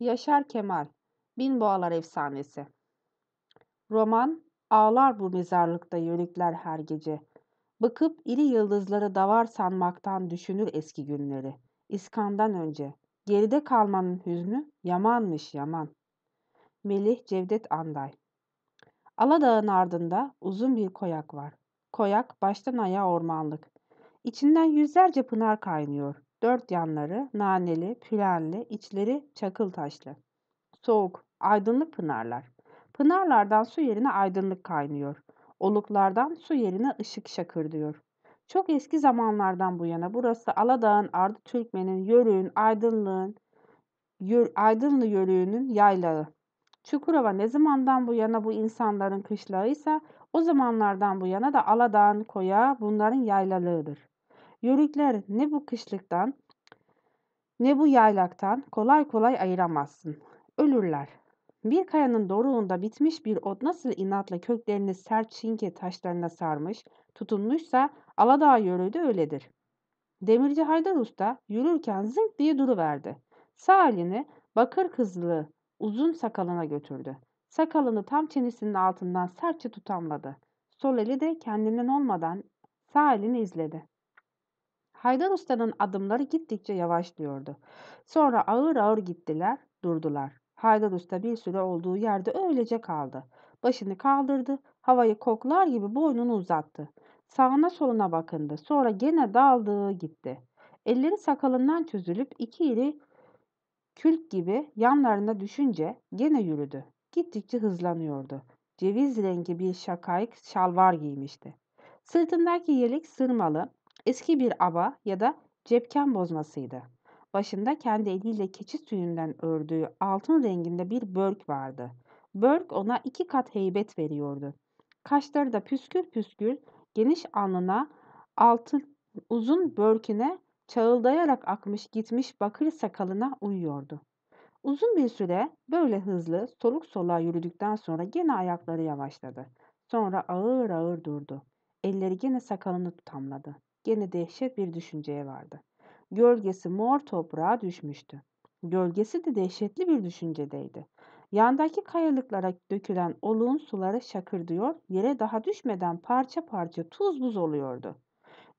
Yaşar Kemal Bin Boğalar Efsanesi Roman Ağlar bu mezarlıkta yönükler her gece. Bakıp iri yıldızları davar sanmaktan düşünür eski günleri. İskandan önce. Geride kalmanın hüznü yamanmış yaman. Melih Cevdet Anday Aladağ'ın ardında uzun bir koyak var. Koyak baştan aya ormanlık. İçinden yüzlerce pınar kaynıyor. Dört yanları naneli, pülenli, içleri çakıl taşlı. Soğuk, aydınlık pınarlar. Pınarlardan su yerine aydınlık kaynıyor. Oluklardan su yerine ışık şakırdıyor. Çok eski zamanlardan bu yana burası Aladağ'ın, Ardı Türkmen'in, Yörüğün, Aydınlığın, Yör, Aydınlı Yörüğünün yaylağı. Çukurova ne zamandan bu yana bu insanların kışlağı ise o zamanlardan bu yana da Aladağ'ın koya bunların yaylalığıdır. Yörükler ne bu kışlıktan ne bu yaylaktan kolay kolay ayıramazsın. Ölürler. Bir kayanın doruğunda bitmiş bir ot nasıl inatla köklerini sert şinke taşlarına sarmış, tutunmuşsa Aladağ yörüğü de öyledir. Demirci Haydar Usta yürürken zınk diye duruverdi. Sağ elini bakır kızlı uzun sakalına götürdü. Sakalını tam çenesinin altından sertçe tutamladı. Sol eli de kendinden olmadan sağ elini izledi. Haydar Usta'nın adımları gittikçe yavaşlıyordu. Sonra ağır ağır gittiler, durdular. Haydar Usta bir süre olduğu yerde öylece kaldı. Başını kaldırdı, havayı koklar gibi boynunu uzattı. Sağına soluna bakındı, sonra gene daldı gitti. Elleri sakalından çözülüp iki iri külk gibi yanlarına düşünce gene yürüdü. Gittikçe hızlanıyordu. Ceviz rengi bir şakayık şalvar giymişti. Sırtındaki yelek sırmalı, Eski bir aba ya da cepken bozmasıydı. Başında kendi eliyle keçi tüyünden ördüğü altın renginde bir börk vardı. Börk ona iki kat heybet veriyordu. Kaşları da püskür püskür, geniş alnına altın uzun börküne çağıldayarak akmış gitmiş bakır sakalına uyuyordu. Uzun bir süre böyle hızlı soluk soluğa yürüdükten sonra gene ayakları yavaşladı. Sonra ağır ağır durdu. Elleri gene sakalını tutamladı. Gene dehşet bir düşünceye vardı. Gölgesi mor toprağa düşmüştü. Gölgesi de dehşetli bir düşüncedeydi. Yandaki kayalıklara dökülen oluğun suları şakırdıyor, yere daha düşmeden parça parça tuz buz oluyordu.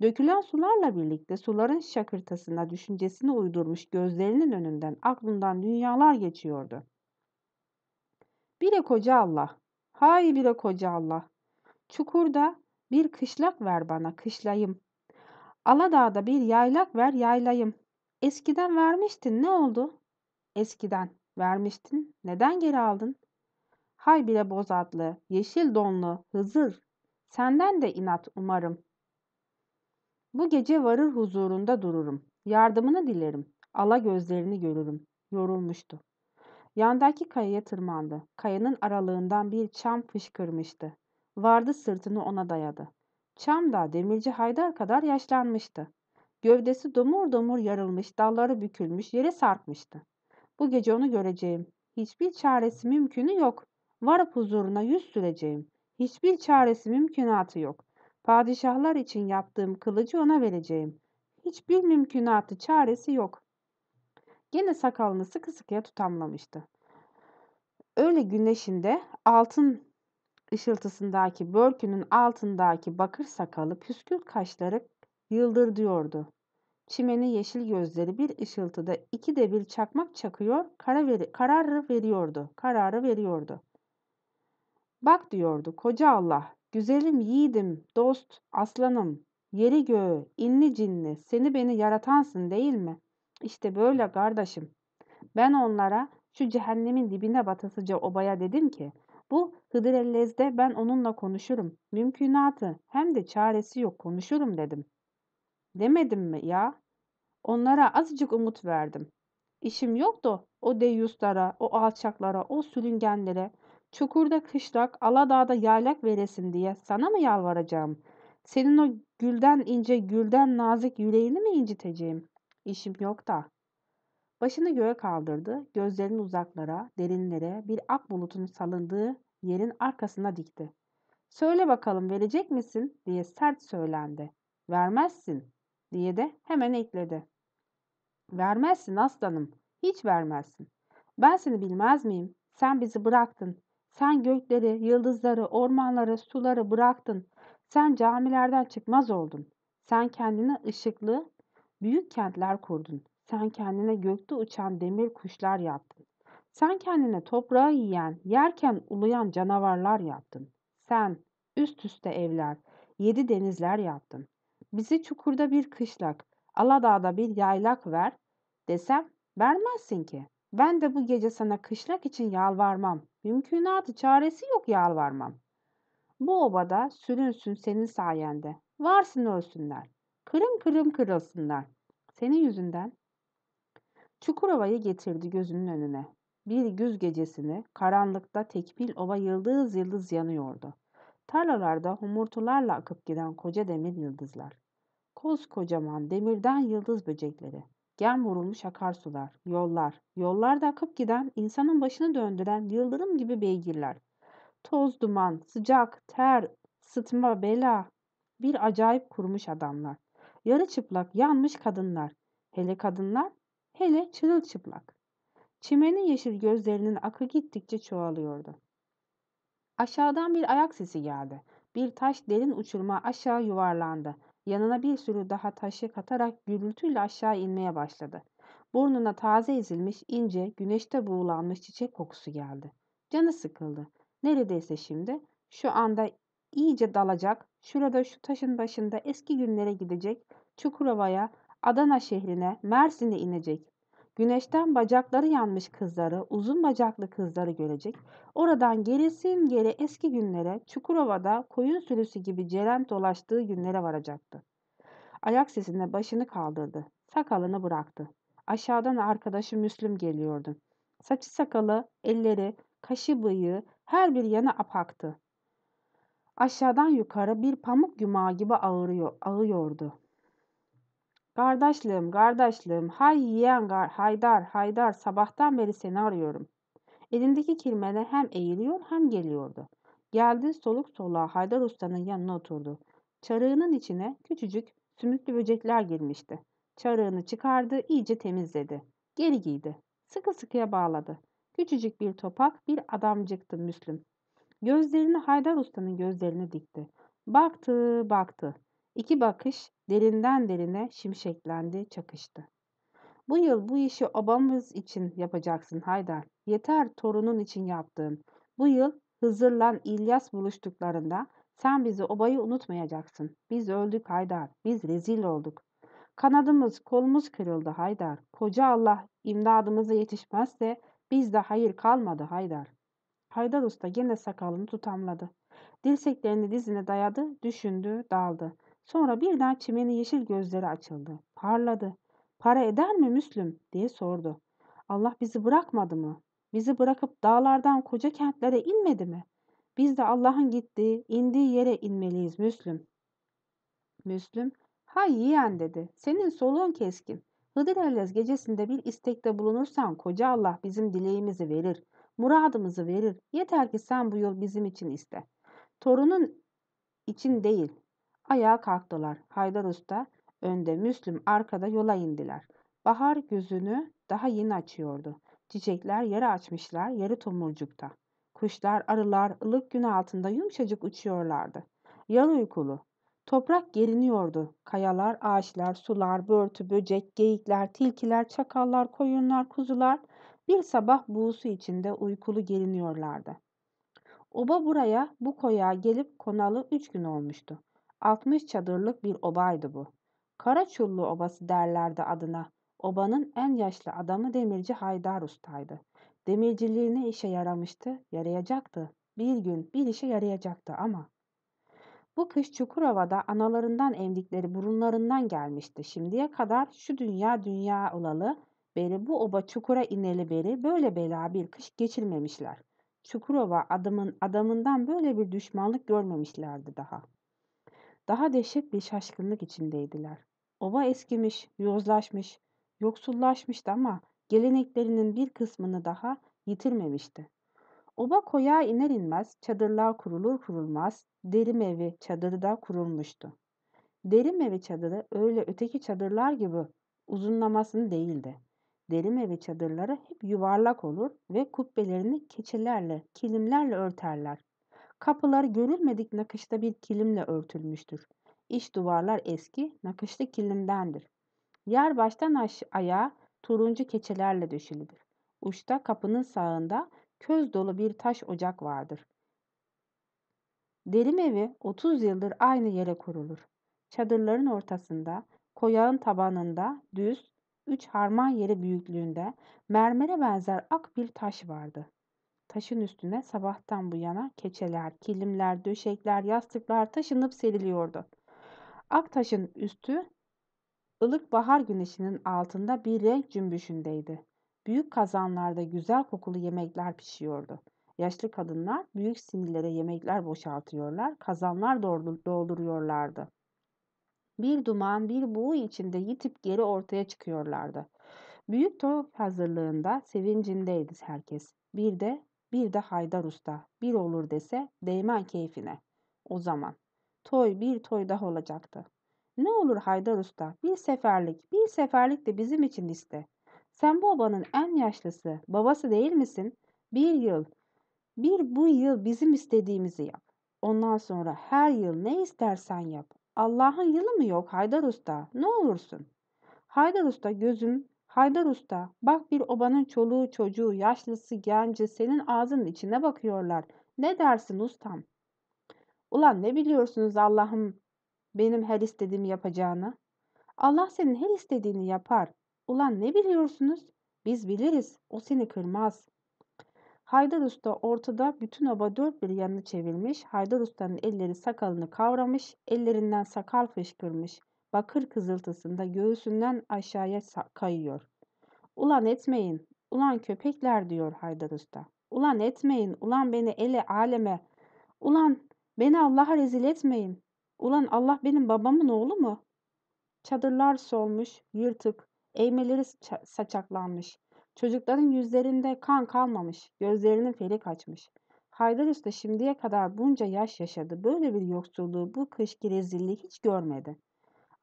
Dökülen sularla birlikte suların şakırtasına düşüncesini uydurmuş gözlerinin önünden aklından dünyalar geçiyordu. Bire koca Allah, hay bire koca Allah, çukurda bir kışlak ver bana kışlayım Aladağ'da bir yaylak ver yaylayım. Eskiden vermiştin ne oldu? Eskiden vermiştin neden geri aldın? Hay bile bozatlı, yeşil donlu, hızır. Senden de inat umarım. Bu gece varır huzurunda dururum. Yardımını dilerim. Ala gözlerini görürüm. Yorulmuştu. Yandaki kayaya tırmandı. Kayanın aralığından bir çam fışkırmıştı. Vardı sırtını ona dayadı. Çamdağ demirci Haydar kadar yaşlanmıştı. Gövdesi domur domur yarılmış, dalları bükülmüş, yere sarkmıştı. Bu gece onu göreceğim. Hiçbir çaresi mümkünü yok. Varıp huzuruna yüz süreceğim. Hiçbir çaresi mümkünatı yok. Padişahlar için yaptığım kılıcı ona vereceğim. Hiçbir mümkünatı çaresi yok. Gene sakalını sıkı sıkıya tutamlamıştı. Öyle güneşinde altın ışıltısındaki börkünün altındaki bakır sakalı püskül kaşları yıldır diyordu. Çimeni yeşil gözleri bir ışıltıda iki de bir çakmak çakıyor, kara veri, kararı veriyordu, kararı veriyordu. Bak diyordu, koca Allah, güzelim yiğidim, dost, aslanım, yeri göğü, inli cinli, seni beni yaratansın değil mi? İşte böyle kardeşim. Ben onlara şu cehennemin dibine batasıca obaya dedim ki, bu Hıdır ellezde ben onunla konuşurum. Mümkünatı hem de çaresi yok konuşurum dedim. Demedim mi ya? Onlara azıcık umut verdim. İşim yoktu o deyyuslara, o alçaklara, o sülüngenlere. Çukurda kışlak, aladağda yaylak veresin diye sana mı yalvaracağım? Senin o gülden ince, gülden nazik yüreğini mi inciteceğim? İşim yok da. Başını göğe kaldırdı, gözlerini uzaklara, derinlere, bir ak bulutun salındığı yerin arkasına dikti. Söyle bakalım verecek misin diye sert söylendi. Vermezsin diye de hemen ekledi. Vermezsin aslanım, hiç vermezsin. Ben seni bilmez miyim? Sen bizi bıraktın. Sen gökleri, yıldızları, ormanları, suları bıraktın. Sen camilerden çıkmaz oldun. Sen kendine ışıklı, büyük kentler kurdun. Sen kendine gökte uçan demir kuşlar yaptın. Sen kendine toprağı yiyen, yerken uluyan canavarlar yaptın. Sen üst üste evler, yedi denizler yaptın. Bizi çukurda bir kışlak, Aladağ'da bir yaylak ver desem vermezsin ki. Ben de bu gece sana kışlak için yalvarmam. Mümkünatı çaresi yok yalvarmam. Bu obada sürünsün senin sayende. Varsın ölsünler. Kırım kırım kırılsınlar. Senin yüzünden Çukurova'yı getirdi gözünün önüne. Bir güz gecesini karanlıkta tekbil ova yıldız yıldız yanıyordu. Tarlalarda humurtularla akıp giden koca demir yıldızlar. Koskocaman demirden yıldız böcekleri. Gem vurulmuş akarsular, yollar, yollarda akıp giden, insanın başını döndüren yıldırım gibi beygirler. Toz, duman, sıcak, ter, sıtma, bela. Bir acayip kurumuş adamlar. Yarı çıplak, yanmış kadınlar. Hele kadınlar Hele çırılçıplak. Çimenin yeşil gözlerinin akı gittikçe çoğalıyordu. Aşağıdan bir ayak sesi geldi. Bir taş derin uçurma aşağı yuvarlandı. Yanına bir sürü daha taşı katarak gürültüyle aşağı inmeye başladı. Burnuna taze ezilmiş, ince, güneşte buğulanmış çiçek kokusu geldi. Canı sıkıldı. Neredeyse şimdi, şu anda iyice dalacak, şurada şu taşın başında eski günlere gidecek, Çukurova'ya, Adana şehrine, Mersin'e inecek. Güneşten bacakları yanmış kızları, uzun bacaklı kızları görecek. Oradan gerisin geri eski günlere, Çukurova'da koyun sürüsü gibi Ceren dolaştığı günlere varacaktı. Ayak sesinde başını kaldırdı. Sakalını bıraktı. Aşağıdan arkadaşı Müslüm geliyordu. Saçı sakalı, elleri, kaşı bıyığı her bir yana apaktı. Aşağıdan yukarı bir pamuk yumağı gibi ağırıyor, ağıyordu. Kardeşliğim, kardeşliğim, hay yiyen haydar, haydar, sabahtan beri seni arıyorum. Elindeki kelimeler hem eğiliyor hem geliyordu. Geldi soluk soluğa Haydar Usta'nın yanına oturdu. Çarığının içine küçücük sümüklü böcekler girmişti. Çarığını çıkardı, iyice temizledi. Geri giydi. Sıkı sıkıya bağladı. Küçücük bir topak bir adamcıktı Müslüm. Gözlerini Haydar Usta'nın gözlerine dikti. Baktı, baktı. İki bakış derinden derine şimşeklendi, çakıştı. Bu yıl bu işi obamız için yapacaksın Haydar. Yeter torunun için yaptığın. Bu yıl Hızır'la İlyas buluştuklarında sen bizi obayı unutmayacaksın. Biz öldük Haydar. Biz rezil olduk. Kanadımız, kolumuz kırıldı Haydar. Koca Allah imdadımıza yetişmezse bizde hayır kalmadı Haydar. Haydar Usta yine sakalını tutamladı. Dirseklerini dizine dayadı, düşündü, daldı. Sonra birden çimenin yeşil gözleri açıldı. Parladı. Para eder mi Müslüm diye sordu. Allah bizi bırakmadı mı? Bizi bırakıp dağlardan koca kentlere inmedi mi? Biz de Allah'ın gittiği, indiği yere inmeliyiz Müslüm. Müslüm, hay yiyen dedi. Senin soluğun keskin. Hıdır Ellez gecesinde bir istekte bulunursan koca Allah bizim dileğimizi verir, muradımızı verir. Yeter ki sen bu yol bizim için iste. Torunun için değil, Ayağa kalktılar. Haydar Usta önde, Müslüm arkada yola indiler. Bahar gözünü daha yeni açıyordu. Çiçekler yarı açmışlar, yarı tomurcukta. Kuşlar, arılar ılık gün altında yumuşacık uçuyorlardı. Yarı uykulu. Toprak geriniyordu. Kayalar, ağaçlar, sular, börtü, böcek, geyikler, tilkiler, çakallar, koyunlar, kuzular bir sabah buğusu içinde uykulu geriniyorlardı. Oba buraya, bu koya gelip konalı üç gün olmuştu. 60 çadırlık bir obaydı bu. Karaçullu Obası derlerdi adına. Obanın en yaşlı adamı demirci Haydar Usta'ydı. Demirciliğine işe yaramıştı? Yarayacaktı. Bir gün bir işe yarayacaktı ama. Bu kış Çukurova'da analarından emdikleri burunlarından gelmişti. Şimdiye kadar şu dünya dünya olalı beri bu oba çukura ineli beri böyle bela bir kış geçirmemişler. Çukurova adamın adamından böyle bir düşmanlık görmemişlerdi daha. Daha dehşet bir şaşkınlık içindeydiler. Ova eskimiş, yozlaşmış, yoksullaşmıştı ama geleneklerinin bir kısmını daha yitirmemişti. Oba koya iner inmez çadırlar kurulur kurulmaz derim evi çadırı da kurulmuştu. Derim evi çadırı öyle öteki çadırlar gibi uzunlamasını değildi. Derim evi çadırları hep yuvarlak olur ve kubbelerini keçilerle, kilimlerle örterler. Kapılar görülmedik nakışta bir kilimle örtülmüştür. İç duvarlar eski, nakışlı kilimdendir. Yer baştan aş- turuncu keçelerle döşülüdür. Uçta kapının sağında köz dolu bir taş ocak vardır. Derim evi 30 yıldır aynı yere kurulur. Çadırların ortasında, koyağın tabanında düz, üç harman yeri büyüklüğünde mermere benzer ak bir taş vardı taşın üstüne sabahtan bu yana keçeler, kilimler, döşekler, yastıklar taşınıp seriliyordu. Aktaş'ın üstü ılık bahar güneşinin altında bir renk cümbüşündeydi. Büyük kazanlarda güzel kokulu yemekler pişiyordu. Yaşlı kadınlar büyük sinirlere yemekler boşaltıyorlar, kazanlar dolduruyorlardı. Bir duman, bir buğu içinde yitip geri ortaya çıkıyorlardı. Büyük torp hazırlığında sevincindeydi herkes. Bir de bir de Haydar Usta. Bir olur dese değmen keyfine. O zaman. Toy bir toy daha olacaktı. Ne olur Haydar Usta bir seferlik, bir seferlik de bizim için iste. Sen bu obanın en yaşlısı, babası değil misin? Bir yıl, bir bu yıl bizim istediğimizi yap. Ondan sonra her yıl ne istersen yap. Allah'ın yılı mı yok Haydar Usta? Ne olursun? Haydar Usta gözüm Haydar Usta, bak bir obanın çoluğu çocuğu, yaşlısı, genci senin ağzının içine bakıyorlar. Ne dersin ustam? Ulan ne biliyorsunuz Allah'ım benim her istediğimi yapacağını? Allah senin her istediğini yapar. Ulan ne biliyorsunuz? Biz biliriz. O seni kırmaz. Haydar Usta ortada bütün oba dört bir yanını çevirmiş. Haydar Usta'nın elleri sakalını kavramış. Ellerinden sakal fışkırmış bakır kızıltısında göğsünden aşağıya kayıyor. Ulan etmeyin, ulan köpekler diyor Haydar Usta. Ulan etmeyin, ulan beni ele aleme. Ulan beni Allah'a rezil etmeyin. Ulan Allah benim babamın oğlu mu? Çadırlar solmuş, yırtık, eğmeleri saçaklanmış. Çocukların yüzlerinde kan kalmamış, gözlerinin feri kaçmış. Haydar Usta şimdiye kadar bunca yaş yaşadı. Böyle bir yoksulluğu, bu kışki rezilliği hiç görmedi.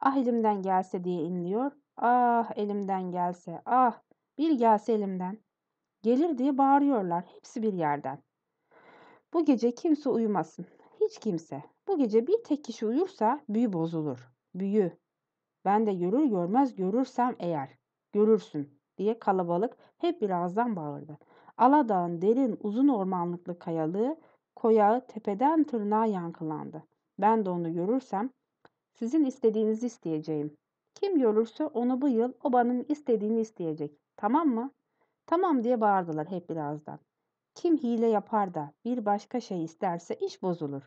Ah elimden gelse diye inliyor. Ah elimden gelse, ah bir gelse elimden. Gelir diye bağırıyorlar hepsi bir yerden. Bu gece kimse uyumasın. Hiç kimse. Bu gece bir tek kişi uyursa büyü bozulur. Büyü. Ben de görür görmez görürsem eğer. Görürsün diye kalabalık hep birazdan bağırdı. Aladağ'ın derin uzun ormanlıklı kayalığı koyağı tepeden tırnağa yankılandı. Ben de onu görürsem sizin istediğinizi isteyeceğim. Kim yorulursa onu bu yıl obanın istediğini isteyecek. Tamam mı? Tamam diye bağırdılar hep birazdan. Kim hile yapar da bir başka şey isterse iş bozulur.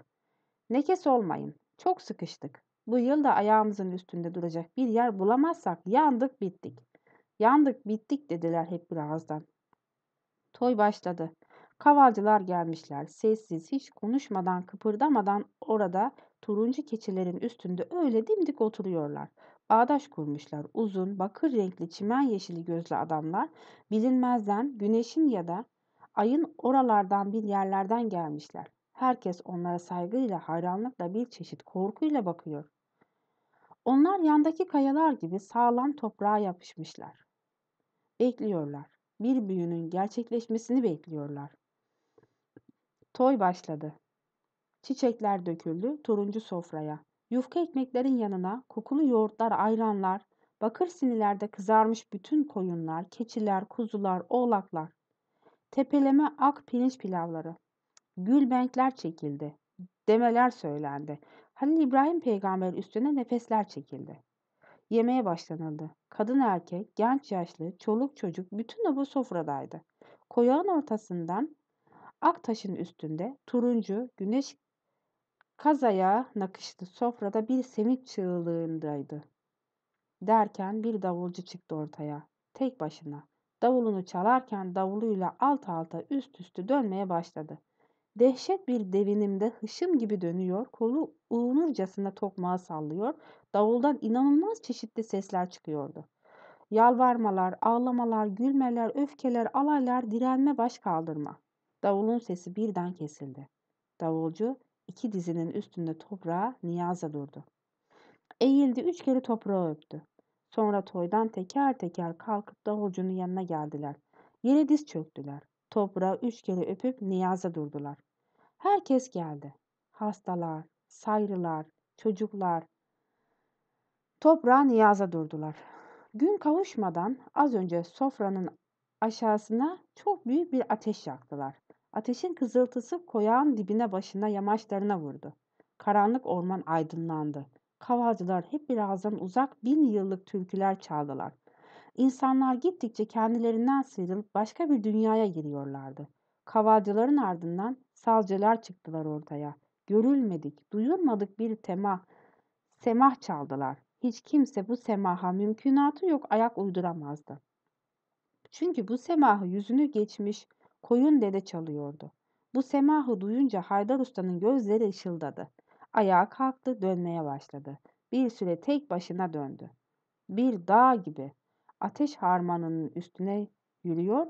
Nekes olmayın. Çok sıkıştık. Bu yıl da ayağımızın üstünde duracak bir yer bulamazsak yandık bittik. Yandık bittik dediler hep birazdan. Toy başladı. Kavalcılar gelmişler. Sessiz, hiç konuşmadan, kıpırdamadan orada turuncu keçilerin üstünde öyle dimdik oturuyorlar. Bağdaş kurmuşlar. Uzun, bakır renkli, çimen yeşili gözlü adamlar bilinmezden güneşin ya da ayın oralardan bir yerlerden gelmişler. Herkes onlara saygıyla, hayranlıkla bir çeşit korkuyla bakıyor. Onlar yandaki kayalar gibi sağlam toprağa yapışmışlar. Bekliyorlar. Bir büyünün gerçekleşmesini bekliyorlar. Toy başladı. Çiçekler döküldü turuncu sofraya. Yufka ekmeklerin yanına kokulu yoğurtlar, ayranlar, bakır sinilerde kızarmış bütün koyunlar, keçiler, kuzular, oğlaklar. Tepeleme ak pirinç pilavları. Gülbenkler çekildi. Demeler söylendi. Halil İbrahim peygamber üstüne nefesler çekildi. Yemeğe başlanıldı. Kadın erkek, genç yaşlı, çoluk çocuk bütün de bu sofradaydı. Koyağın ortasından ak taşın üstünde turuncu, güneş Kazaya nakışlı sofrada bir sevinç çığlığındaydı. Derken bir davulcu çıktı ortaya. Tek başına. Davulunu çalarken davuluyla alt alta üst üste dönmeye başladı. Dehşet bir devinimde hışım gibi dönüyor, kolu uğunurcasına tokmağı sallıyor, davuldan inanılmaz çeşitli sesler çıkıyordu. Yalvarmalar, ağlamalar, gülmeler, öfkeler, alaylar, direnme, baş kaldırma. Davulun sesi birden kesildi. Davulcu iki dizinin üstünde toprağa niyaza durdu. Eğildi üç kere toprağı öptü. Sonra toydan teker teker kalkıp davulcunun yanına geldiler. Yere diz çöktüler. Toprağı üç kere öpüp niyaza durdular. Herkes geldi. Hastalar, sayrılar, çocuklar. Toprağa niyaza durdular. Gün kavuşmadan az önce sofranın aşağısına çok büyük bir ateş yaktılar. Ateşin kızıltısı koyağın dibine başına yamaçlarına vurdu. Karanlık orman aydınlandı. Kavalcılar hep birazdan uzak bin yıllık türküler çaldılar. İnsanlar gittikçe kendilerinden sıyrılıp başka bir dünyaya giriyorlardı. Kavalcıların ardından salcılar çıktılar ortaya. Görülmedik, duyulmadık bir tema, semah çaldılar. Hiç kimse bu semaha mümkünatı yok ayak uyduramazdı. Çünkü bu semahı yüzünü geçmiş, koyun dede çalıyordu. Bu semahı duyunca Haydar Usta'nın gözleri ışıldadı. Ayağa kalktı, dönmeye başladı. Bir süre tek başına döndü. Bir dağ gibi ateş harmanının üstüne yürüyor,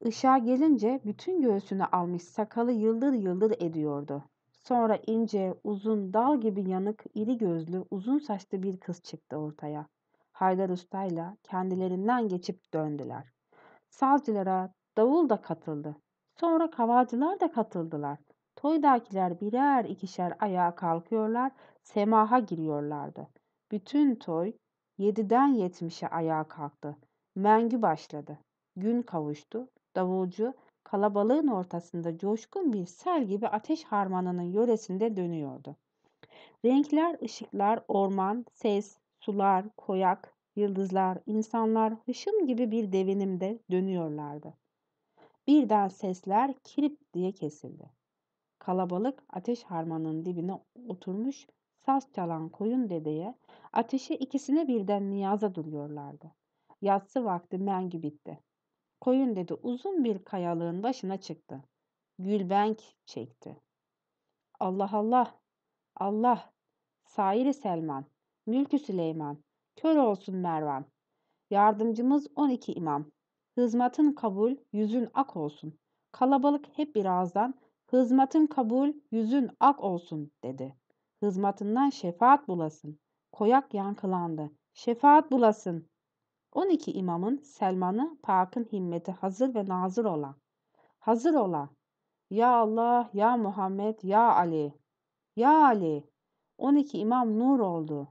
Işığa gelince bütün göğsünü almış sakalı yıldır yıldır ediyordu. Sonra ince, uzun, dal gibi yanık, iri gözlü, uzun saçlı bir kız çıktı ortaya. Haydar Usta'yla kendilerinden geçip döndüler. Sazcılara, Davul da katıldı. Sonra kavalcılar da katıldılar. Toydakiler birer ikişer ayağa kalkıyorlar, semaha giriyorlardı. Bütün toy yediden yetmişe ayağa kalktı. Mengü başladı. Gün kavuştu. Davulcu kalabalığın ortasında coşkun bir sel gibi ateş harmanının yöresinde dönüyordu. Renkler, ışıklar, orman, ses, sular, koyak, yıldızlar, insanlar hışım gibi bir devinimde dönüyorlardı. Birden sesler kirip diye kesildi. Kalabalık ateş harmanının dibine oturmuş saz çalan koyun dedeye ateşe ikisine birden niyaza duruyorlardı. Yatsı vakti mengü bitti. Koyun dedi uzun bir kayalığın başına çıktı. Gülbenk çekti. Allah Allah, Allah, Sairi Selman, Mülkü Süleyman, kör olsun Mervan. Yardımcımız 12 imam, Hizmetin kabul, yüzün ak olsun. Kalabalık hep bir ağızdan hizmetin kabul, yüzün ak olsun dedi. Hizmetinden şefaat bulasın. Koyak yankılandı. Şefaat bulasın. 12 imamın Selman'ı Pak'ın himmeti hazır ve nazır ola. Hazır ola. Ya Allah, ya Muhammed, ya Ali. Ya Ali. 12 imam nur oldu.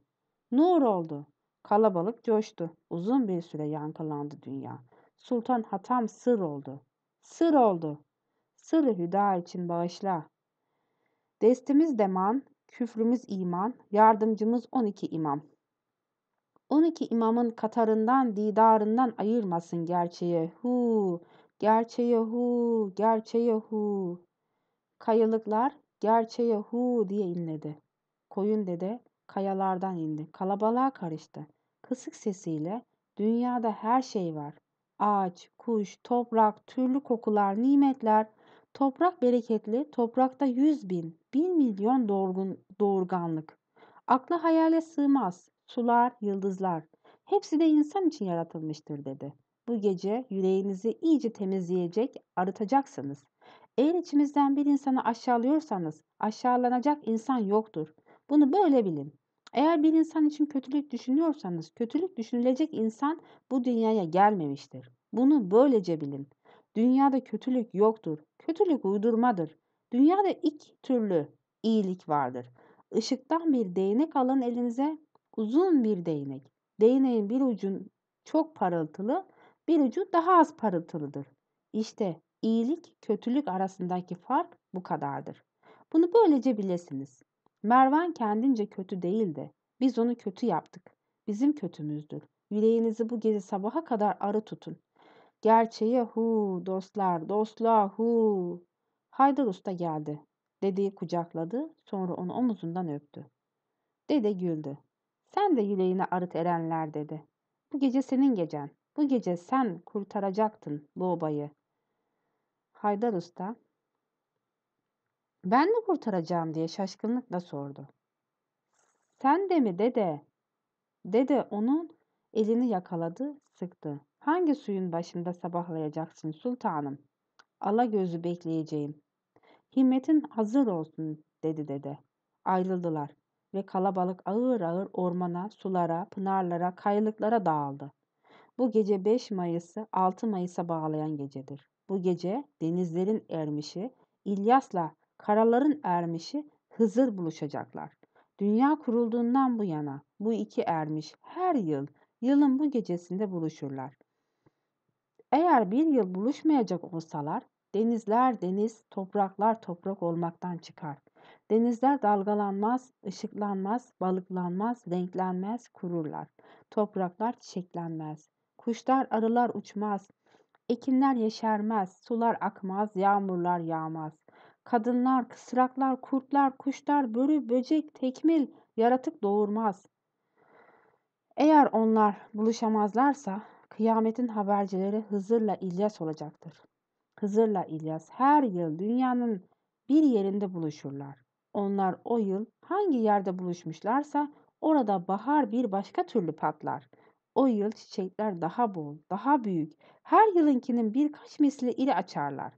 Nur oldu. Kalabalık coştu. Uzun bir süre yankılandı dünya. Sultan hatam sır oldu. Sır oldu. Sırrı hüda için bağışla. Destimiz deman, küfrümüz iman, yardımcımız 12 imam. 12 imamın katarından, didarından ayırmasın gerçeği. Hu, gerçeği hu, gerçeği hu. Kayalıklar gerçeği hu diye inledi. Koyun dede kayalardan indi. Kalabalığa karıştı. Kısık sesiyle dünyada her şey var ağaç, kuş, toprak, türlü kokular, nimetler, toprak bereketli, toprakta yüz bin, bin milyon doğurgun, doğurganlık. Akla hayale sığmaz, sular, yıldızlar, hepsi de insan için yaratılmıştır dedi. Bu gece yüreğinizi iyice temizleyecek, arıtacaksınız. Eğer içimizden bir insanı aşağılıyorsanız aşağılanacak insan yoktur. Bunu böyle bilin. Eğer bir insan için kötülük düşünüyorsanız, kötülük düşünülecek insan bu dünyaya gelmemiştir. Bunu böylece bilin. Dünyada kötülük yoktur. Kötülük uydurmadır. Dünyada iki türlü iyilik vardır. Işıktan bir değnek alın elinize, uzun bir değnek. Değneğin bir ucun çok parıltılı, bir ucu daha az parıltılıdır. İşte iyilik, kötülük arasındaki fark bu kadardır. Bunu böylece bilesiniz. Mervan kendince kötü değildi. Biz onu kötü yaptık. Bizim kötümüzdür. Yüreğinizi bu gece sabaha kadar arı tutun. Gerçeği, hu dostlar, dostluğa hu. Haydar Usta geldi. Dedeyi kucakladı, sonra onu omuzundan öptü. Dede güldü. Sen de yüreğine arıt erenler dedi. Bu gece senin gecen. Bu gece sen kurtaracaktın Loba'yı. Haydar Usta ben mi kurtaracağım diye şaşkınlıkla sordu. Sen de mi dede? Dede onun elini yakaladı, sıktı. Hangi suyun başında sabahlayacaksın sultanım? Ala gözü bekleyeceğim. Himmetin hazır olsun dedi dede. Ayrıldılar ve kalabalık ağır ağır ormana, sulara, pınarlara, kayalıklara dağıldı. Bu gece 5 Mayıs'ı 6 Mayıs'a bağlayan gecedir. Bu gece denizlerin ermişi İlyas'la karaların ermişi Hızır buluşacaklar. Dünya kurulduğundan bu yana bu iki ermiş her yıl yılın bu gecesinde buluşurlar. Eğer bir yıl buluşmayacak olsalar denizler deniz, topraklar toprak olmaktan çıkar. Denizler dalgalanmaz, ışıklanmaz, balıklanmaz, renklenmez, kururlar. Topraklar çiçeklenmez. Kuşlar, arılar uçmaz. Ekinler yeşermez, sular akmaz, yağmurlar yağmaz. Kadınlar, kısraklar, kurtlar, kuşlar, börü, böcek, tekmil, yaratık doğurmaz. Eğer onlar buluşamazlarsa kıyametin habercileri Hızır'la İlyas olacaktır. Hızır'la İlyas her yıl dünyanın bir yerinde buluşurlar. Onlar o yıl hangi yerde buluşmuşlarsa orada bahar bir başka türlü patlar. O yıl çiçekler daha bol, daha büyük, her yılınkinin birkaç misli ile açarlar.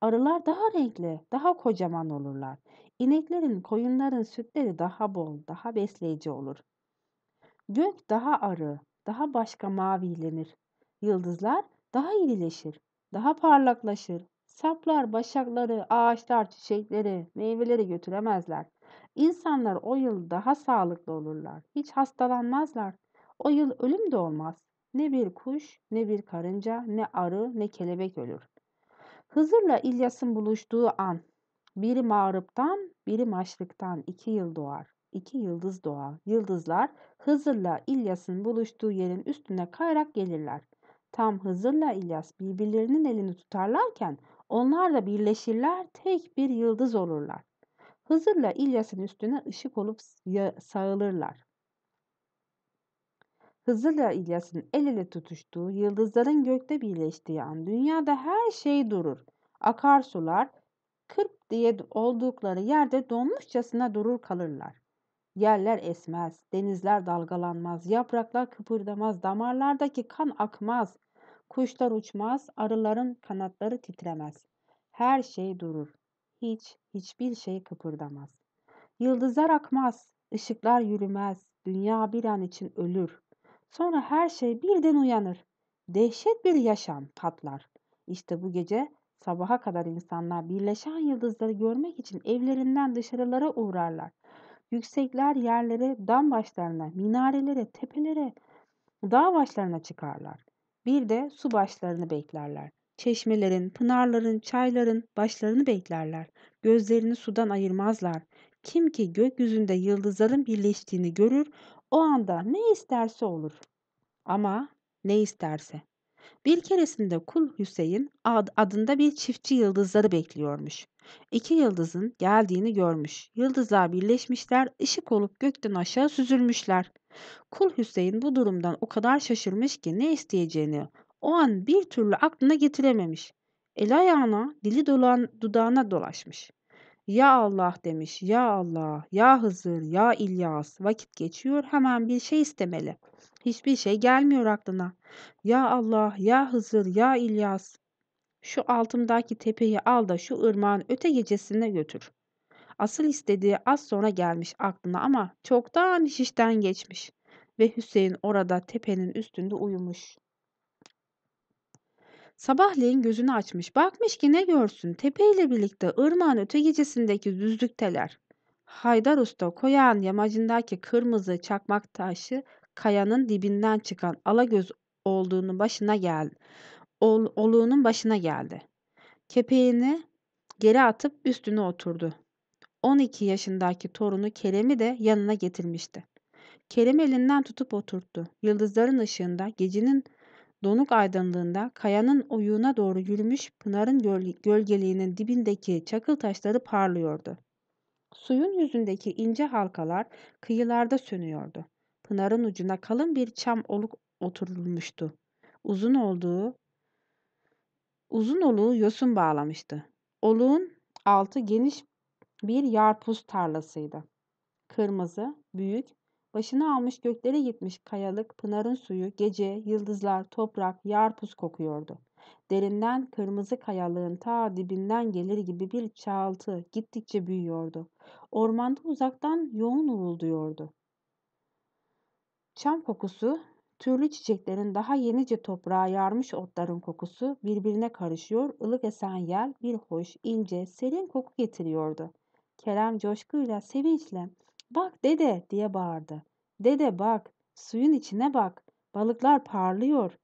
Arılar daha renkli, daha kocaman olurlar. İneklerin, koyunların sütleri daha bol, daha besleyici olur. Gök daha arı, daha başka mavilenir. Yıldızlar daha irileşir, daha parlaklaşır. Saplar, başakları, ağaçlar, çiçekleri, meyveleri götüremezler. İnsanlar o yıl daha sağlıklı olurlar. Hiç hastalanmazlar. O yıl ölüm de olmaz. Ne bir kuş, ne bir karınca, ne arı, ne kelebek ölür. Hızır'la İlyas'ın buluştuğu an, biri mağrıptan, biri maşrıktan iki yıl doğar. İki yıldız doğar. Yıldızlar Hızır'la İlyas'ın buluştuğu yerin üstüne kayarak gelirler. Tam Hızır'la İlyas birbirlerinin elini tutarlarken onlar da birleşirler, tek bir yıldız olurlar. Hızır'la İlyas'ın üstüne ışık olup sağılırlar. Hızır'la İlyas'ın el ele tutuştuğu, yıldızların gökte birleştiği an dünyada her şey durur. Akarsular kırp diye oldukları yerde donmuşçasına durur kalırlar. Yerler esmez, denizler dalgalanmaz, yapraklar kıpırdamaz, damarlardaki kan akmaz, kuşlar uçmaz, arıların kanatları titremez. Her şey durur. Hiç, hiçbir şey kıpırdamaz. Yıldızlar akmaz, ışıklar yürümez, dünya bir an için ölür. Sonra her şey birden uyanır. Dehşet bir yaşam patlar. İşte bu gece sabaha kadar insanlar birleşen yıldızları görmek için evlerinden dışarılara uğrarlar. Yüksekler yerlere, dam başlarına, minarelere, tepelere, dağ başlarına çıkarlar. Bir de su başlarını beklerler. Çeşmelerin, pınarların, çayların başlarını beklerler. Gözlerini sudan ayırmazlar. Kim ki gökyüzünde yıldızların birleştiğini görür, o anda ne isterse olur. Ama ne isterse. Bir keresinde Kul Hüseyin ad adında bir çiftçi yıldızları bekliyormuş. İki yıldızın geldiğini görmüş. Yıldızlar birleşmişler, ışık olup gökten aşağı süzülmüşler. Kul Hüseyin bu durumdan o kadar şaşırmış ki ne isteyeceğini o an bir türlü aklına getirememiş. El ayağına, dili dolan, dudağına dolaşmış. Ya Allah demiş, ya Allah, ya Hızır, ya İlyas. Vakit geçiyor, hemen bir şey istemeli. Hiçbir şey gelmiyor aklına. Ya Allah, ya Hızır, ya İlyas. Şu altımdaki tepeyi al da şu ırmağın öte gecesine götür. Asıl istediği az sonra gelmiş aklına ama çoktan işten geçmiş. Ve Hüseyin orada tepenin üstünde uyumuş. Sabahleyin gözünü açmış bakmış ki ne görsün tepeyle birlikte ırmağın öte gecesindeki düzlükteler. Haydar Usta koyan yamacındaki kırmızı çakmak taşı kayanın dibinden çıkan alagöz olduğunu başına geldi. Ol, oluğunun başına geldi. Kepeğini geri atıp üstüne oturdu. 12 yaşındaki torunu Kerem'i de yanına getirmişti. Kerem elinden tutup oturttu. Yıldızların ışığında gecenin Donuk aydınlığında kayanın oyuğuna doğru yürümüş Pınar'ın göl gölgeliğinin dibindeki çakıl taşları parlıyordu. Suyun yüzündeki ince halkalar kıyılarda sönüyordu. Pınar'ın ucuna kalın bir çam oluk oturulmuştu. Uzun olduğu uzun oluğu yosun bağlamıştı. Oluğun altı geniş bir yarpuz tarlasıydı. Kırmızı, büyük, Başını almış göklere gitmiş kayalık pınarın suyu gece, yıldızlar, toprak, yarpuz kokuyordu. Derinden kırmızı kayalığın ta dibinden gelir gibi bir çağıltı gittikçe büyüyordu. Ormanda uzaktan yoğun uğulduyordu. Çam kokusu, türlü çiçeklerin daha yenice toprağa yarmış otların kokusu birbirine karışıyor, ılık esen yer bir hoş, ince, serin koku getiriyordu. Kerem coşkuyla, sevinçle Bak dede diye bağırdı. Dede bak, suyun içine bak. Balıklar parlıyor.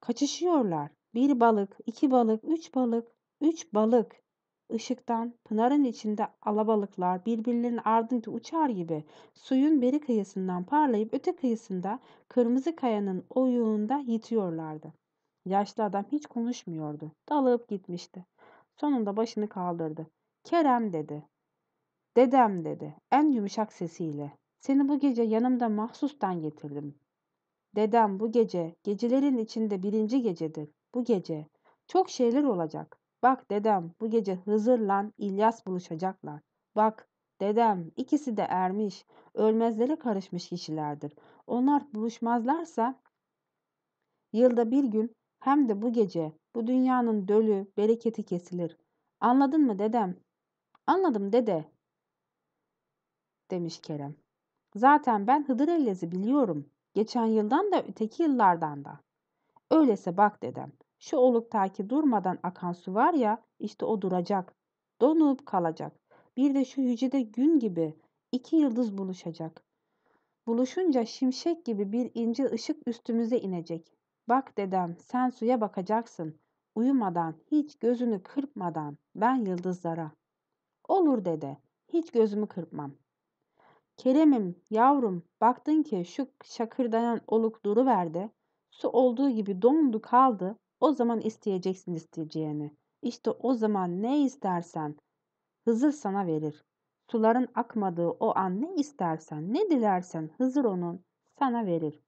Kaçışıyorlar. Bir balık, iki balık, üç balık, üç balık. Işıktan pınarın içinde alabalıklar birbirlerinin ardınca uçar gibi suyun beri kıyısından parlayıp öte kıyısında kırmızı kayanın oyuğunda yitiyorlardı. Yaşlı adam hiç konuşmuyordu. Dalıp gitmişti. Sonunda başını kaldırdı. Kerem dedi. Dedem dedi en yumuşak sesiyle. Seni bu gece yanımda mahsustan getirdim. Dedem bu gece, gecelerin içinde birinci gecedir. Bu gece. Çok şeyler olacak. Bak dedem bu gece Hızır'la İlyas buluşacaklar. Bak dedem ikisi de ermiş, ölmezlere karışmış kişilerdir. Onlar buluşmazlarsa yılda bir gün hem de bu gece bu dünyanın dölü, bereketi kesilir. Anladın mı dedem? Anladım dede demiş Kerem. Zaten ben Hıdır Ellez'i biliyorum. Geçen yıldan da öteki yıllardan da. Öyleyse bak dedem. Şu oluktaki durmadan akan su var ya işte o duracak. Donup kalacak. Bir de şu hücrede gün gibi iki yıldız buluşacak. Buluşunca şimşek gibi bir ince ışık üstümüze inecek. Bak dedem sen suya bakacaksın. Uyumadan, hiç gözünü kırpmadan ben yıldızlara. Olur dede, hiç gözümü kırpmam. Kerem'im, yavrum, baktın ki şu şakırdayan oluk duruverdi. Su olduğu gibi dondu kaldı. O zaman isteyeceksin isteyeceğini. İşte o zaman ne istersen Hızır sana verir. Suların akmadığı o an ne istersen, ne dilersen Hızır onun sana verir.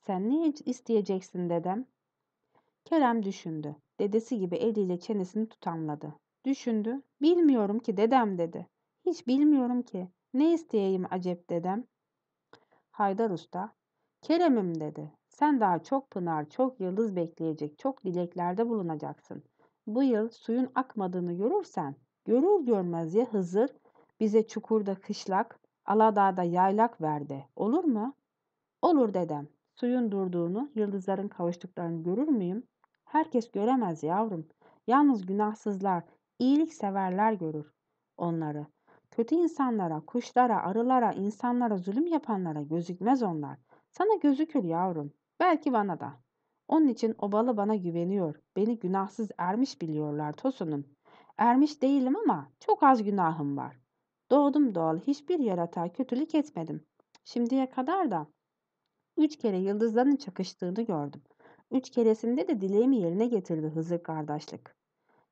Sen ne isteyeceksin dedem? Kerem düşündü. Dedesi gibi eliyle çenesini tutamladı. Düşündü. Bilmiyorum ki dedem dedi. Hiç bilmiyorum ki. Ne isteyeyim acep dedem? Haydar Usta, Kerem'im dedi. Sen daha çok pınar, çok yıldız bekleyecek, çok dileklerde bulunacaksın. Bu yıl suyun akmadığını görürsen, görür görmez ya Hızır bize çukurda kışlak, Aladağ'da yaylak verdi. Olur mu? Olur dedem. Suyun durduğunu, yıldızların kavuştuklarını görür müyüm? Herkes göremez yavrum. Yalnız günahsızlar, iyilik severler görür onları. Kötü insanlara, kuşlara, arılara, insanlara zulüm yapanlara gözükmez onlar. Sana gözükür yavrum. Belki bana da. Onun için obalı bana güveniyor. Beni günahsız ermiş biliyorlar Tosun'um. Ermiş değilim ama çok az günahım var. Doğdum doğal hiçbir yaratığa kötülük etmedim. Şimdiye kadar da üç kere yıldızların çakıştığını gördüm. Üç keresinde de dileğimi yerine getirdi Hızır kardeşlik.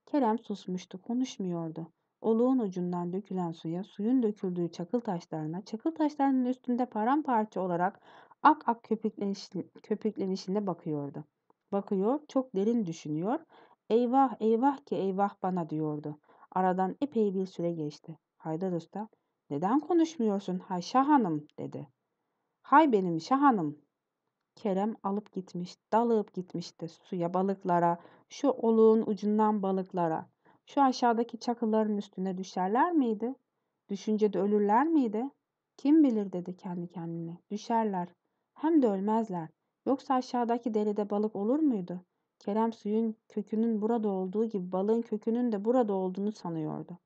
Kerem susmuştu, konuşmuyordu. Oluğun ucundan dökülen suya, suyun döküldüğü çakıl taşlarına, çakıl taşlarının üstünde paramparça olarak ak ak köpükleniş, köpüklenişine bakıyordu. Bakıyor, çok derin düşünüyor. Eyvah eyvah ki eyvah bana diyordu. Aradan epey bir süre geçti. Haydar Usta, neden konuşmuyorsun hay Şah Hanım dedi. Hay benim Şah Hanım. Kerem alıp gitmiş, dalıp gitmişti suya balıklara, şu oluğun ucundan balıklara. Şu aşağıdaki çakıların üstüne düşerler miydi? Düşünce de ölürler miydi? Kim bilir dedi kendi kendine. Düşerler. Hem de ölmezler. Yoksa aşağıdaki deride balık olur muydu? Kerem suyun kökünün burada olduğu gibi balığın kökünün de burada olduğunu sanıyordu.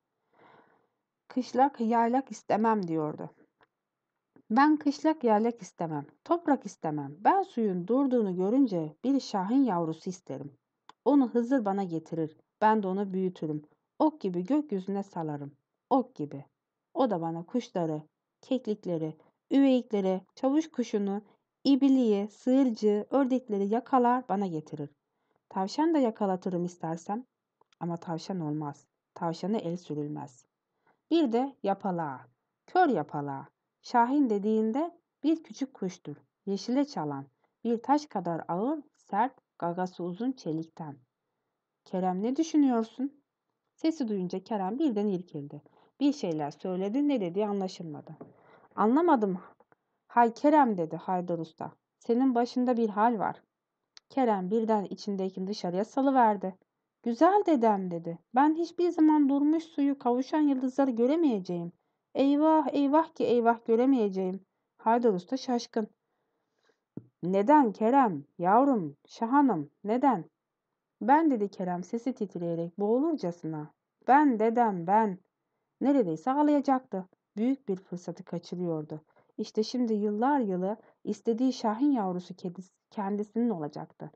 Kışlak yaylak istemem diyordu. Ben kışlak yaylak istemem, toprak istemem. Ben suyun durduğunu görünce bir şahin yavrusu isterim. Onu Hızır bana getirir. Ben de onu büyütürüm. Ok gibi gökyüzüne salarım. Ok gibi. O da bana kuşları, keklikleri, üveyikleri, çavuş kuşunu, ibiliği, sığırcığı, ördekleri yakalar bana getirir. Tavşan da yakalatırım istersem. Ama tavşan olmaz. tavşanı el sürülmez. Bir de yapalağa. Kör yapalağa. Şahin dediğinde bir küçük kuştur. Yeşile çalan. Bir taş kadar ağır, sert, gagası uzun çelikten. Kerem ne düşünüyorsun? Sesi duyunca Kerem birden irkildi. Bir şeyler söyledi ne dediği anlaşılmadı. Anlamadım. Hay Kerem dedi Haydar Usta. Senin başında bir hal var. Kerem birden içindekini dışarıya salıverdi. Güzel dedem dedi. Ben hiçbir zaman durmuş suyu kavuşan yıldızları göremeyeceğim. Eyvah eyvah ki eyvah göremeyeceğim. Haydar Usta şaşkın. Neden Kerem? Yavrum, Şahanım, neden? Ben dedi Kerem sesi titreyerek boğulurcasına. Ben dedem ben. Neredeyse ağlayacaktı. Büyük bir fırsatı kaçırıyordu. İşte şimdi yıllar yılı istediği Şahin yavrusu kedisi kendisinin olacaktı.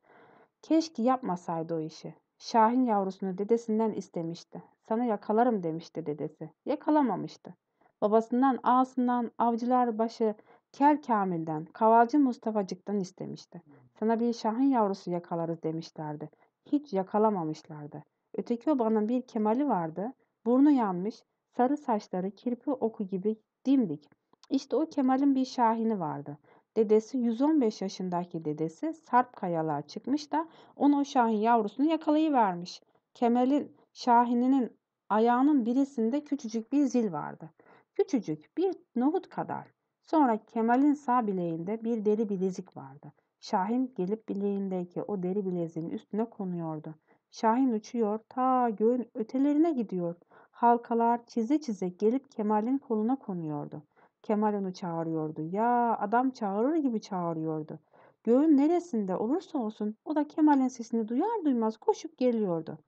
Keşke yapmasaydı o işi. Şahin yavrusunu dedesinden istemişti. Sana yakalarım demişti dedesi. Yakalamamıştı. Babasından ağasından avcılar başı Kel Kamil'den, Kavalcı Mustafa'cıktan istemişti. Sana bir şahin yavrusu yakalarız demişlerdi hiç yakalamamışlardı. Öteki obanın bir kemali vardı. Burnu yanmış, sarı saçları kirpi oku gibi dimdik. İşte o kemalin bir şahini vardı. Dedesi 115 yaşındaki dedesi sarp kayalığa çıkmış da onu o şahin yavrusunu yakalayıvermiş. Kemal'in şahininin ayağının birisinde küçücük bir zil vardı. Küçücük bir nohut kadar. Sonra Kemal'in sağ bileğinde bir deri bilezik vardı. Şahin gelip bileğindeki o deri bileziğin üstüne konuyordu. Şahin uçuyor, ta göğün ötelerine gidiyor. Halkalar çize çize gelip Kemal'in koluna konuyordu. Kemal onu çağırıyordu. Ya adam çağırır gibi çağırıyordu. Göğün neresinde olursa olsun o da Kemal'in sesini duyar duymaz koşup geliyordu.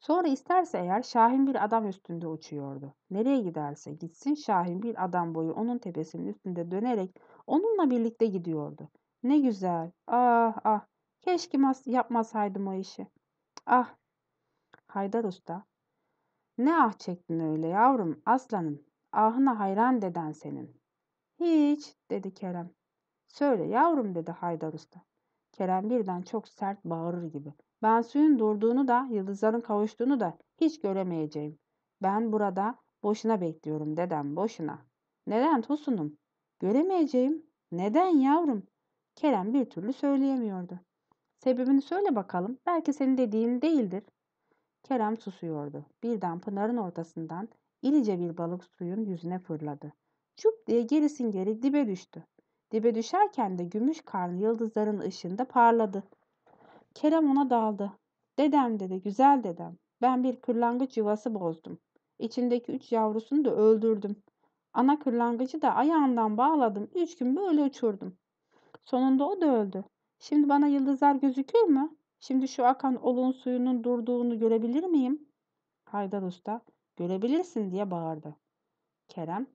Sonra isterse eğer Şahin bir adam üstünde uçuyordu. Nereye giderse gitsin Şahin bir adam boyu onun tepesinin üstünde dönerek onunla birlikte gidiyordu. Ne güzel. Ah ah. Keşke yapmasaydım o işi. Ah. Haydar Usta. Ne ah çektin öyle yavrum aslanım. Ahına hayran deden senin. Hiç dedi Kerem. Söyle yavrum dedi Haydar Usta. Kerem birden çok sert bağırır gibi. Ben suyun durduğunu da yıldızların kavuştuğunu da hiç göremeyeceğim. Ben burada boşuna bekliyorum dedem boşuna. Neden Tosun'um? Göremeyeceğim. Neden yavrum? Kerem bir türlü söyleyemiyordu. Sebebini söyle bakalım. Belki senin dediğin değildir. Kerem susuyordu. Birden Pınar'ın ortasından ilice bir balık suyun yüzüne fırladı. Çup diye gerisin geri dibe düştü. Dibe düşerken de gümüş karnı yıldızların ışığında parladı. Kerem ona daldı. Dedem dedi, güzel dedem. Ben bir kırlangıç yuvası bozdum. İçindeki üç yavrusunu da öldürdüm. Ana kırlangıcı da ayağından bağladım. Üç gün böyle uçurdum. Sonunda o da öldü. Şimdi bana yıldızlar gözükür mü? Şimdi şu akan olun suyunun durduğunu görebilir miyim? Haydar Usta, görebilirsin diye bağırdı. Kerem,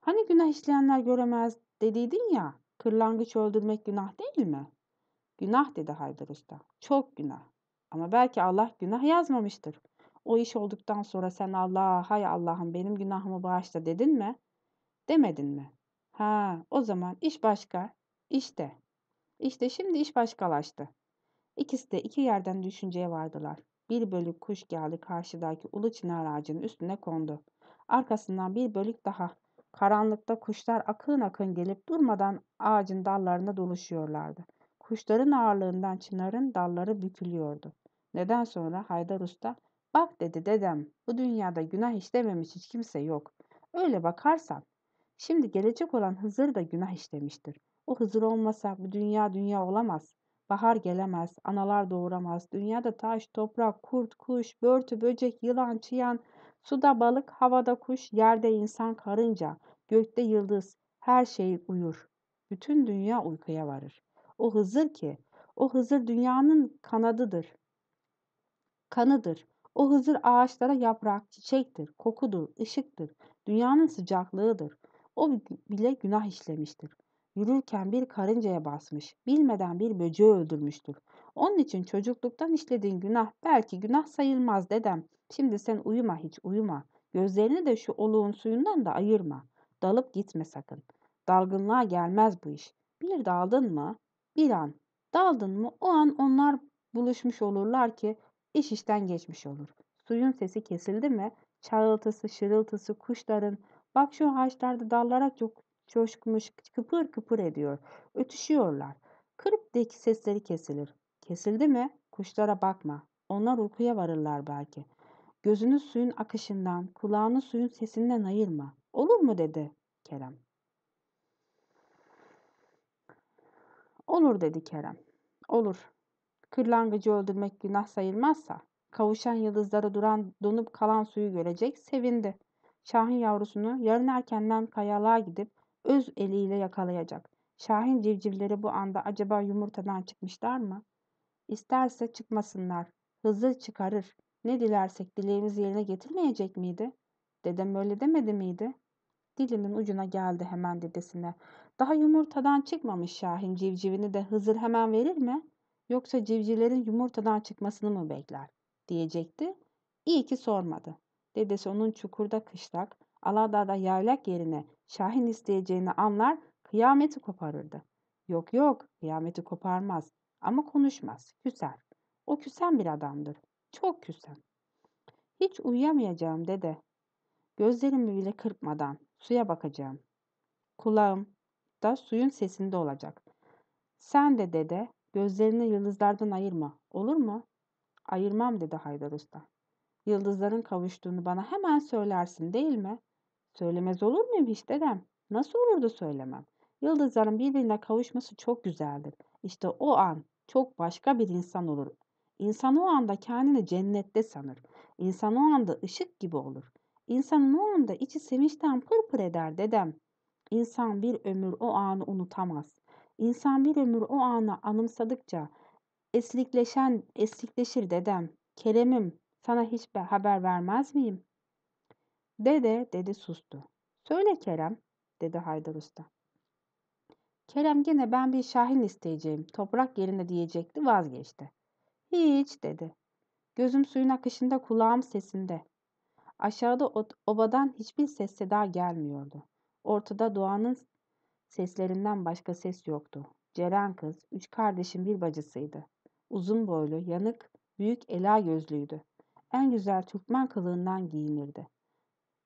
hani günah işleyenler göremez dediydin ya, kırlangıç öldürmek günah değil mi? Günah dedi Haydar Usta. Çok günah. Ama belki Allah günah yazmamıştır. O iş olduktan sonra sen Allah, hay Allah'ım benim günahımı bağışla dedin mi? Demedin mi? Ha, o zaman iş başka. İşte. İşte şimdi iş başkalaştı. İkisi de iki yerden düşünceye vardılar. Bir bölük kuş geldi karşıdaki ulu çınar ağacının üstüne kondu. Arkasından bir bölük daha. Karanlıkta kuşlar akın akın gelip durmadan ağacın dallarına doluşuyorlardı. Kuşların ağırlığından çınarın dalları bükülüyordu. Neden sonra Haydar Usta, bak dedi dedem, bu dünyada günah işlememiş hiç kimse yok. Öyle bakarsan, şimdi gelecek olan Hızır da günah işlemiştir. O Hızır olmasa bu dünya dünya olamaz. Bahar gelemez, analar doğuramaz. Dünyada taş, toprak, kurt, kuş, börtü, böcek, yılan, çıyan, suda balık, havada kuş, yerde insan, karınca, gökte yıldız, her şey uyur. Bütün dünya uykuya varır. O Hızır ki, o Hızır dünyanın kanadıdır. Kanıdır. O Hızır ağaçlara yaprak, çiçektir, kokudur, ışıktır, dünyanın sıcaklığıdır. O bile günah işlemiştir. Yürürken bir karıncaya basmış, bilmeden bir böceği öldürmüştür. Onun için çocukluktan işlediğin günah belki günah sayılmaz dedem. Şimdi sen uyuma hiç uyuma. Gözlerini de şu oluğun suyundan da ayırma. Dalıp gitme sakın. Dalgınlığa gelmez bu iş. Bir daldın mı bir an daldın mı o an onlar buluşmuş olurlar ki iş işten geçmiş olur. Suyun sesi kesildi mi çağıltısı şırıltısı kuşların bak şu ağaçlarda dallarak çok coşkmuş, kıpır kıpır ediyor. Ötüşüyorlar. Kırıptaki sesleri kesilir. Kesildi mi kuşlara bakma. Onlar uykuya varırlar belki. Gözünü suyun akışından, kulağını suyun sesinden ayırma. Olur mu dedi Kerem. Olur dedi Kerem. Olur. Kırlangıcı öldürmek günah sayılmazsa kavuşan yıldızlara duran donup kalan suyu görecek sevindi. Şahin yavrusunu yarın erkenden kayalığa gidip öz eliyle yakalayacak. Şahin civcivleri bu anda acaba yumurtadan çıkmışlar mı? İsterse çıkmasınlar. Hızlı çıkarır. Ne dilersek dileğimizi yerine getirmeyecek miydi? Dedem öyle demedi miydi? Dilimin ucuna geldi hemen dedesine. Daha yumurtadan çıkmamış Şahin civcivini de Hızır hemen verir mi? Yoksa civcivlerin yumurtadan çıkmasını mı bekler? diyecekti. İyi ki sormadı. Dedesi onun çukurda kışlak, Aladağ'da yaylak yerine Şahin isteyeceğini anlar, kıyameti koparırdı. Yok yok, kıyameti koparmaz ama konuşmaz, küser. O küsen bir adamdır, çok küsen. Hiç uyuyamayacağım dede. Gözlerimi bile kırpmadan suya bakacağım. Kulağım, da suyun sesinde olacak. Sen de dede gözlerini yıldızlardan ayırma olur mu? Ayırmam dedi Haydar Usta. Yıldızların kavuştuğunu bana hemen söylersin değil mi? Söylemez olur muyum hiç dedem? Nasıl olurdu söylemem? Yıldızların birbirine kavuşması çok güzeldir. İşte o an çok başka bir insan olur. İnsan o anda kendini cennette sanır. İnsan o anda ışık gibi olur. İnsanın o anda içi sevinçten pırpır eder dedem. İnsan bir ömür o anı unutamaz. İnsan bir ömür o anı anımsadıkça eslikleşen eslikleşir dedem. Kerem'im sana hiç haber vermez miyim? Dede dedi sustu. Söyle Kerem dedi Haydar Usta. Kerem gene ben bir şahin isteyeceğim. Toprak yerinde diyecekti vazgeçti. Hiç dedi. Gözüm suyun akışında kulağım sesinde. Aşağıda obadan hiçbir ses seda gelmiyordu. Ortada doğanın seslerinden başka ses yoktu. Ceren kız üç kardeşin bir bacısıydı. Uzun boylu, yanık, büyük ela gözlüydü. En güzel Türkmen kılığından giyinirdi.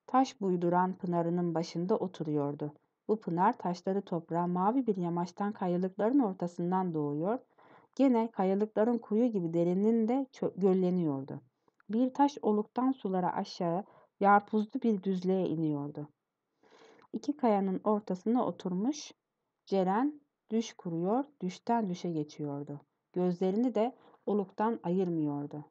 Taş buyduran pınarının başında oturuyordu. Bu pınar taşları toprağa mavi bir yamaçtan kayalıkların ortasından doğuyor. Gene kayalıkların kuyu gibi derininde gölleniyordu. Bir taş oluktan sulara aşağı yarpuzlu bir düzlüğe iniyordu. İki kayanın ortasına oturmuş Ceren düş kuruyor, düşten düşe geçiyordu. Gözlerini de oluktan ayırmıyordu.